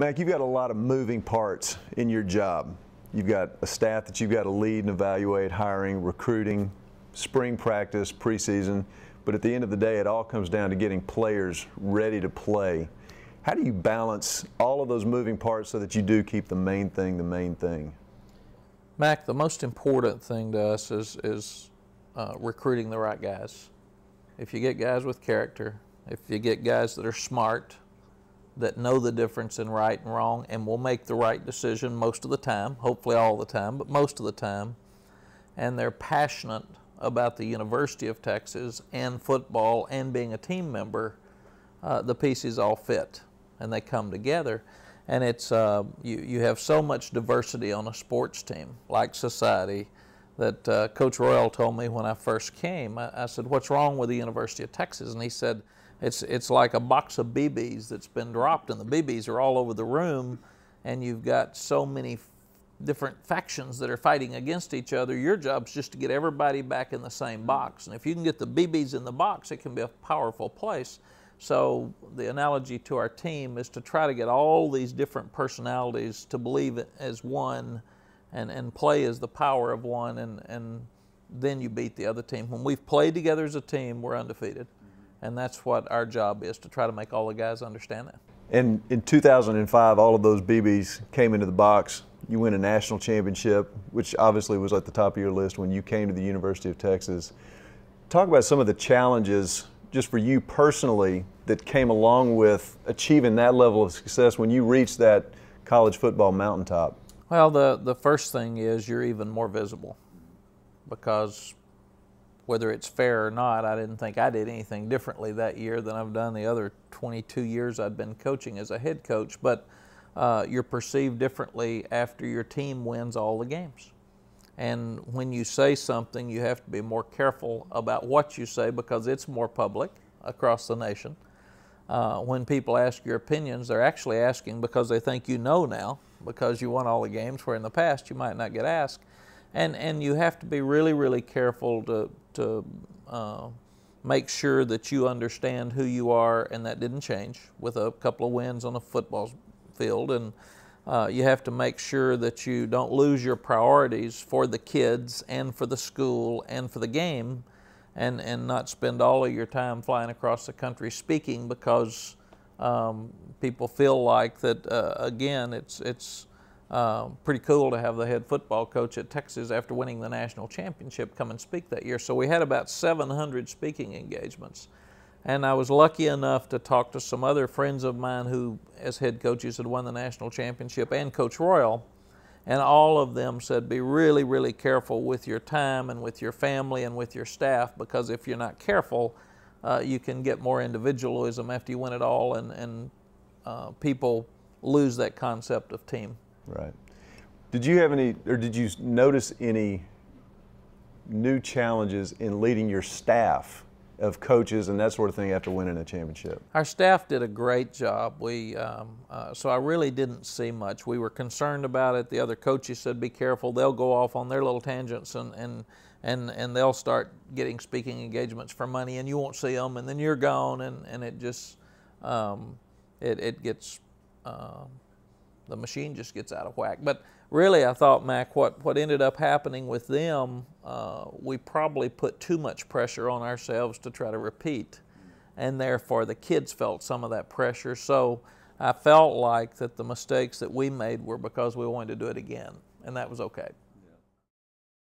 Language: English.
Mac, you've got a lot of moving parts in your job. You've got a staff that you've got to lead and evaluate, hiring, recruiting, spring practice, preseason. But at the end of the day, it all comes down to getting players ready to play. How do you balance all of those moving parts so that you do keep the main thing the main thing? Mac, the most important thing to us is, is uh, recruiting the right guys. If you get guys with character, if you get guys that are smart, that know the difference in right and wrong and will make the right decision most of the time, hopefully all the time, but most of the time. And they're passionate about the University of Texas and football and being a team member. Uh, the pieces all fit and they come together. And it's, uh, you, you have so much diversity on a sports team, like society, that uh, Coach Royal told me when I first came. I, I said, What's wrong with the University of Texas? And he said, it's, it's like a box of BBs that's been dropped, and the BBs are all over the room, and you've got so many different factions that are fighting against each other. Your job is just to get everybody back in the same box. And if you can get the BBs in the box, it can be a powerful place. So the analogy to our team is to try to get all these different personalities to believe as one and, and play as the power of one, and, and then you beat the other team. When we've played together as a team, we're undefeated. And that's what our job is to try to make all the guys understand that. And in 2005, all of those BBs came into the box. You win a national championship, which obviously was at the top of your list when you came to the University of Texas. Talk about some of the challenges just for you personally that came along with achieving that level of success when you reached that college football mountaintop? Well, the, the first thing is you're even more visible because whether it's fair or not, I didn't think I did anything differently that year than I've done the other 22 years I've been coaching as a head coach. But uh, you're perceived differently after your team wins all the games. And when you say something, you have to be more careful about what you say because it's more public across the nation. Uh, when people ask your opinions, they're actually asking because they think you know now because you won all the games where in the past you might not get asked and and you have to be really really careful to to uh, make sure that you understand who you are, and that didn't change with a couple of wins on a football field. And uh, you have to make sure that you don't lose your priorities for the kids and for the school and for the game, and and not spend all of your time flying across the country speaking because um, people feel like that uh, again it's it's um, pretty cool to have the head football coach at Texas after winning the national championship come and speak that year. So we had about 700 speaking engagements. And I was lucky enough to talk to some other friends of mine who, as head coaches, had won the national championship and Coach Royal. And all of them said, be really, really careful with your time and with your family and with your staff because if you're not careful, uh, you can get more individualism after you win it all, and, and uh, people lose that concept of team. Right. Did you have any, or did you notice any new challenges in leading your staff of coaches and that sort of thing after winning a championship? Our staff did a great job. We um, uh, so I really didn't see much. We were concerned about it. The other coaches said, "Be careful. They'll go off on their little tangents and and and and they'll start getting speaking engagements for money, and you won't see them, and then you're gone, and and it just um, it it gets." Uh, the machine just gets out of whack. But really, I thought, Mac, what, what ended up happening with them, uh, we probably put too much pressure on ourselves to try to repeat. And therefore, the kids felt some of that pressure. So I felt like that the mistakes that we made were because we wanted to do it again, and that was okay.